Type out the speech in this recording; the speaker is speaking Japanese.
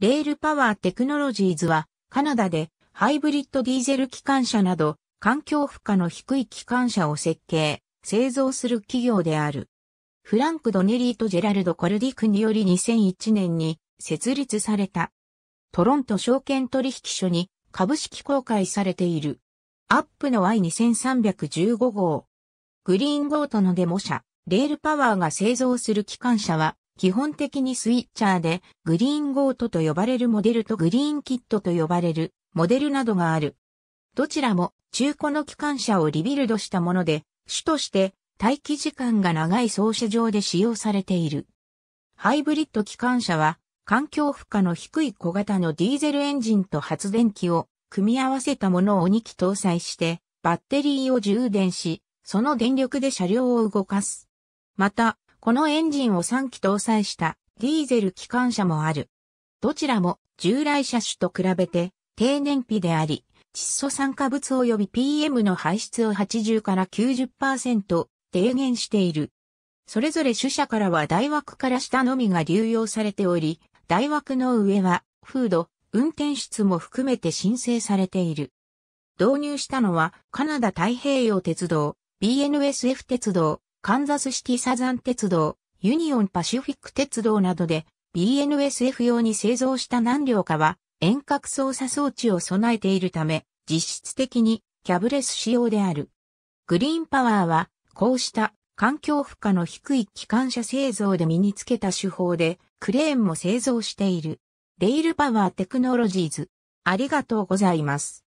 レールパワーテクノロジーズは、カナダでハイブリッドディーゼル機関車など、環境負荷の低い機関車を設計、製造する企業である。フランク・ドネリーとジェラルド・コルディクにより2001年に設立された。トロント証券取引所に株式公開されている。アップの Y2315 号。グリーンゴートのデモ車、レールパワーが製造する機関車は、基本的にスイッチャーで、グリーンゴートと呼ばれるモデルとグリーンキットと呼ばれるモデルなどがある。どちらも中古の機関車をリビルドしたもので、主として待機時間が長い操車場で使用されている。ハイブリッド機関車は、環境負荷の低い小型のディーゼルエンジンと発電機を組み合わせたものを2機搭載して、バッテリーを充電し、その電力で車両を動かす。また、このエンジンを3機搭載したディーゼル機関車もある。どちらも従来車種と比べて低燃費であり、窒素酸化物及び PM の排出を80から90%低減している。それぞれ主車からは大枠から下のみが流用されており、大枠の上は、フード、運転室も含めて申請されている。導入したのは、カナダ太平洋鉄道、BNSF 鉄道、カンザスシティサザン鉄道、ユニオンパシフィック鉄道などで BNSF 用に製造した何両かは遠隔操作装置を備えているため実質的にキャブレス仕様である。グリーンパワーはこうした環境負荷の低い機関車製造で身につけた手法でクレーンも製造している。レイルパワーテクノロジーズ。ありがとうございます。